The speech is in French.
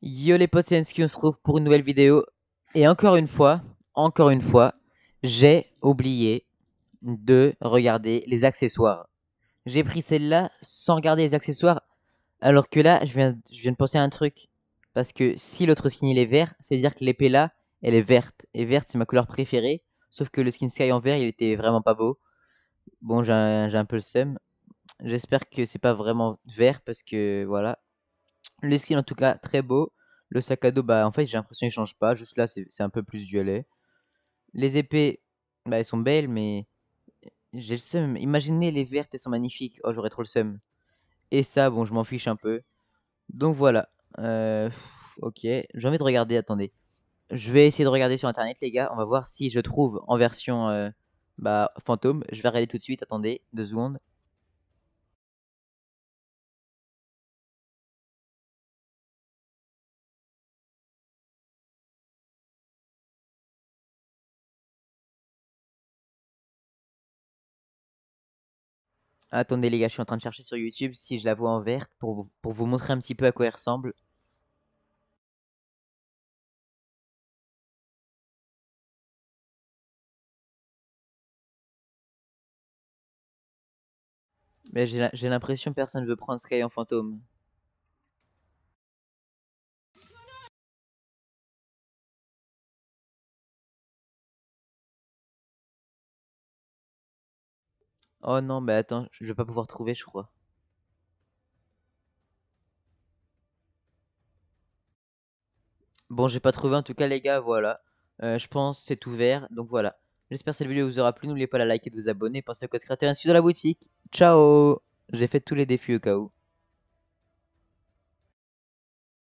Yo les potes, c'est qui on se retrouve pour une nouvelle vidéo. Et encore une fois, encore une fois, j'ai oublié de regarder les accessoires. J'ai pris celle-là sans regarder les accessoires, alors que là, je viens, de penser à un truc. Parce que si l'autre skin il est vert, c'est-à-dire que l'épée là, elle est verte. Et verte, c'est ma couleur préférée, sauf que le skin Sky en vert, il était vraiment pas beau. Bon, j'ai un, un peu le seum. J'espère que c'est pas vraiment vert, parce que voilà, le skin en tout cas très beau. Le sac à dos, bah en fait j'ai l'impression qu'il change pas. Juste là c'est un peu plus violet. Les épées, bah elles sont belles mais j'ai le seum. Imaginez les vertes, elles sont magnifiques. Oh j'aurais trop le seum. Et ça, bon je m'en fiche un peu. Donc voilà. Euh, ok, j'ai envie de regarder, attendez. Je vais essayer de regarder sur internet les gars. On va voir si je trouve en version euh, bah, fantôme. Je vais regarder tout de suite, attendez, deux secondes. Attendez les gars, je suis en train de chercher sur YouTube si je la vois en vert pour, pour vous montrer un petit peu à quoi elle ressemble. Mais j'ai l'impression que personne ne veut prendre Sky en fantôme. Oh non, mais attends, je vais pas pouvoir trouver, je crois. Bon, j'ai pas trouvé en tout cas, les gars, voilà. Euh, je pense c'est ouvert, donc voilà. J'espère que cette vidéo vous aura plu. N'oubliez pas de la liker et de vous abonner. Pensez au code créateur ainsi dans la boutique. Ciao J'ai fait tous les défis au cas où.